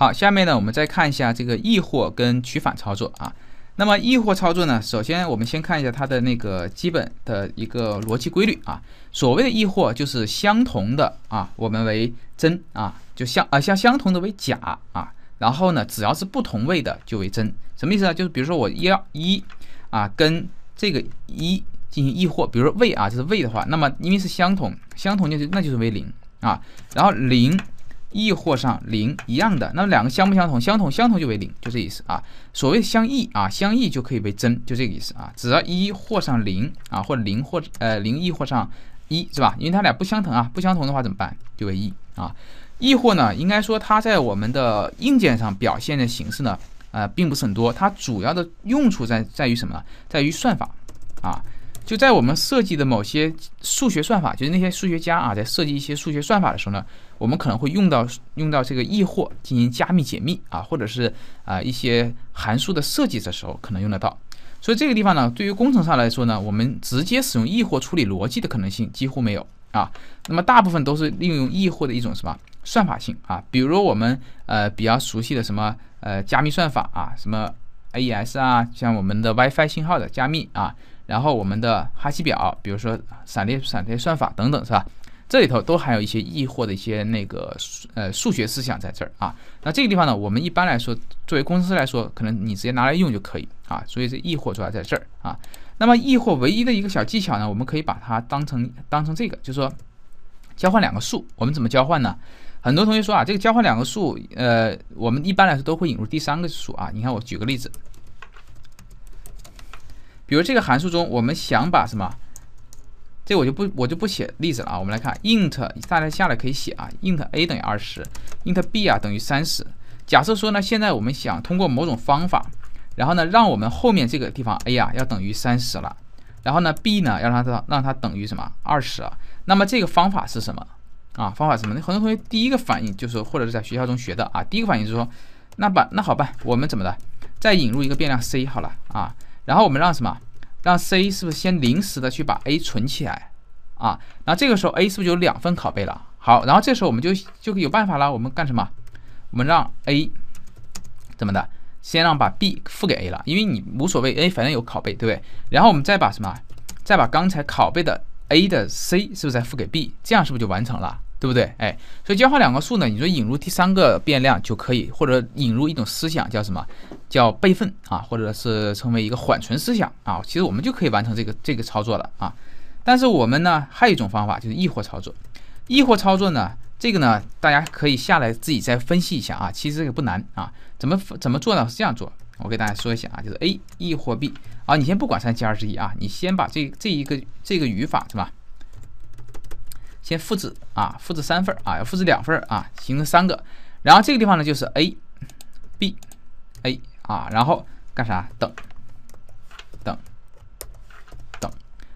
好，下面呢，我们再看一下这个异或跟取反操作啊。那么异或操作呢，首先我们先看一下它的那个基本的一个逻辑规律啊。所谓的异或就是相同的啊，我们为真啊，就相啊相相同的为假啊。然后呢，只要是不同位的就为真。什么意思呢？就是比如说我一二一啊，跟这个一进行异或，比如说位啊，这是位的话，那么因为是相同，相同就是那就是为零啊。然后零。异或上零一样的，那么两个相不相同？相同，相同就为零，就这意思啊。所谓相异啊，相异就可以为真，就这个意思啊。只要一或上零啊，或零或呃零异或上一是吧？因为它俩不相同啊，不相同的话怎么办？就为异啊。异或呢，应该说它在我们的硬件上表现的形式呢，呃，并不是很多。它主要的用处在在于什么？呢？在于算法啊。就在我们设计的某些数学算法，就是那些数学家啊，在设计一些数学算法的时候呢，我们可能会用到用到这个异或进行加密解密啊，或者是啊一些函数的设计的时候可能用得到。所以这个地方呢，对于工程上来说呢，我们直接使用异或处理逻辑的可能性几乎没有啊。那么大部分都是利用异或的一种什么算法性啊，比如我们呃比较熟悉的什么呃加密算法啊，什么 AES 啊，像我们的 WiFi 信号的加密啊。然后我们的哈希表，比如说散列、散列算法等等，是吧？这里头都含有一些易或的一些那个呃数学思想在这儿啊。那这个地方呢，我们一般来说作为公司来说，可能你直接拿来用就可以啊。所以这易或主要在这儿啊。那么易或唯一的一个小技巧呢，我们可以把它当成当成这个，就是说交换两个数，我们怎么交换呢？很多同学说啊，这个交换两个数，呃，我们一般来说都会引入第三个数啊。你看我举个例子。比如这个函数中，我们想把什么？这我就不我就不写例子了啊。我们来看 int，大家下来可以写啊。int a 等于二十，int b 啊等于三十。假设说呢，现在我们想通过某种方法，然后呢，让我们后面这个地方 a 呀要等于三十了，然后呢 b 呢要让它让它等于什么二十啊？那么这个方法是什么啊？方法什么？很多同学第一个反应就是或者是在学校中学的啊。第一个反应就是说，那把那好吧，我们怎么的再引入一个变量 c 好了啊，然后我们让什么？让 C 是不是先临时的去把 A 存起来啊？那这个时候 A 是不是有两份拷贝了？好，然后这时候我们就就有办法了。我们干什么？我们让 A 怎么的？先让把 B 付给 A 了，因为你无所谓，A 反正有拷贝，对不对？然后我们再把什么？再把刚才拷贝的 A 的 C 是不是再付给 B？这样是不是就完成了？对不对？哎，所以交换两个数呢，你说引入第三个变量就可以，或者引入一种思想叫什么？叫备份啊，或者是成为一个缓存思想啊，其实我们就可以完成这个这个操作了啊。但是我们呢，还有一种方法就是异或操作。异或操作呢，这个呢，大家可以下来自己再分析一下啊。其实这个不难啊。怎么怎么做呢？是这样做，我给大家说一下啊，就是 a 异或 b 啊。你先不管三七二十一啊，你先把这这一个这个语法是吧？先复制啊，复制三份啊，要复制两份啊，形成三个。然后这个地方呢，就是 A、B、A 啊，然后干啥？等、等、等。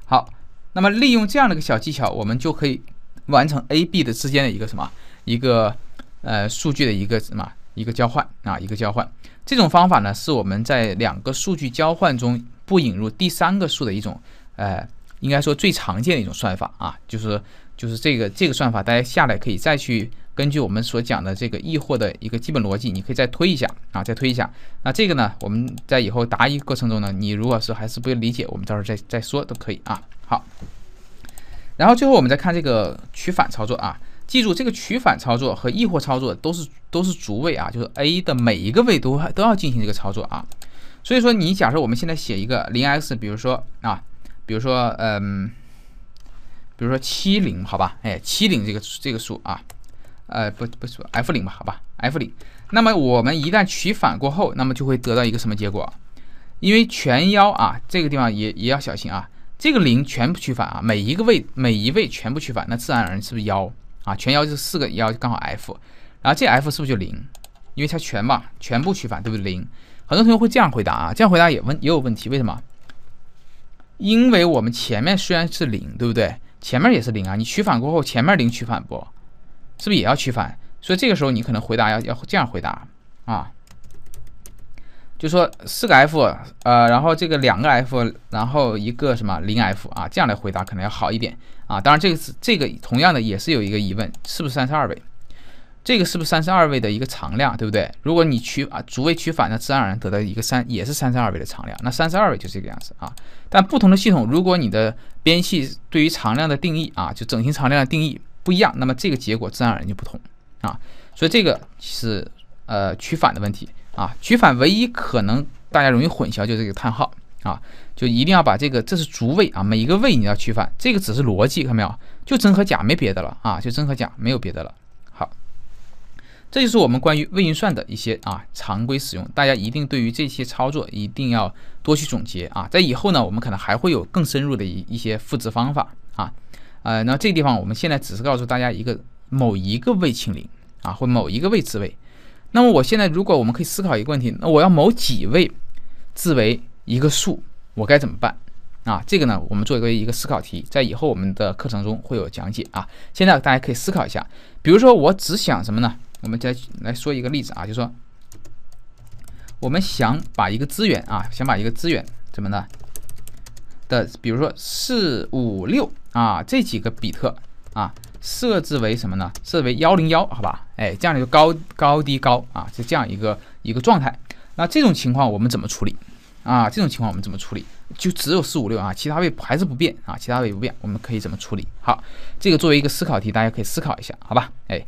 好，那么利用这样的一个小技巧，我们就可以完成 A、B 的之间的一个什么一个呃数据的一个什么一个交换啊，一个交换。这种方法呢，是我们在两个数据交换中不引入第三个数的一种呃，应该说最常见的一种算法啊，就是。就是这个这个算法，大家下来可以再去根据我们所讲的这个异或的一个基本逻辑，你可以再推一下啊，再推一下。那这个呢，我们在以后答疑过程中呢，你如果是还是不理解，我们到时候再再说都可以啊。好，然后最后我们再看这个取反操作啊，记住这个取反操作和异或操作都是都是逐位啊，就是 A 的每一个位都都要进行这个操作啊。所以说，你假设我们现在写一个零 x，比如说啊，比如说嗯。比如说七零，好吧，哎，七零这个这个数啊，呃，不，不是 F 零吧，好吧，F 零。那么我们一旦取反过后，那么就会得到一个什么结果？因为全幺啊，这个地方也也要小心啊，这个零全部取反啊，每一个位每一位全部取反，那自然而然是不是幺啊？全幺就是四个幺刚好 F，然后这 F 是不是就零？因为它全嘛，全部取反，对不对？零。很多同学会这样回答啊，这样回答也问也有问题，为什么？因为我们前面虽然是零，对不对？前面也是零啊，你取反过后前面零取反不，是不是也要取反？所以这个时候你可能回答要要这样回答啊，就说四个 f，呃，然后这个两个 f，然后一个什么零 f 啊，这样来回答可能要好一点啊。当然这是这个同样的也是有一个疑问，是不是三十二这个是不是三十二位的一个常量，对不对？如果你取啊，逐位取反，那自然而然得到一个三，也是三十二位的常量。那三十二位就这个样子啊。但不同的系统，如果你的编系对于常量的定义啊，就整形常量的定义不一样，那么这个结果自然而然就不同啊。所以这个是呃取反的问题啊，取反唯一可能大家容易混淆就是这个叹号啊，就一定要把这个这是逐位啊，每一个位你要取反，这个只是逻辑，看到没有？就真和假没别的了啊，就真和假没有别的了。这就是我们关于位运算的一些啊常规使用，大家一定对于这些操作一定要多去总结啊。在以后呢，我们可能还会有更深入的一一些复制方法啊。呃，那这地方我们现在只是告诉大家一个某一个位清零啊，或某一个位置位。那么我现在如果我们可以思考一个问题，那我要某几位置为一个数，我该怎么办啊？这个呢，我们做一个一个思考题，在以后我们的课程中会有讲解啊。现在大家可以思考一下，比如说我只想什么呢？我们再来说一个例子啊，就说我们想把一个资源啊，想把一个资源怎么呢的，比如说四五六啊这几个比特啊设置为什么呢？设为幺零幺，好吧？哎，这样就高高低高啊，是这样一个一个状态。那这种情况我们怎么处理啊？这种情况我们怎么处理？就只有四五六啊，其他位还是不变啊，其他位不变，我们可以怎么处理？好，这个作为一个思考题，大家可以思考一下，好吧？哎。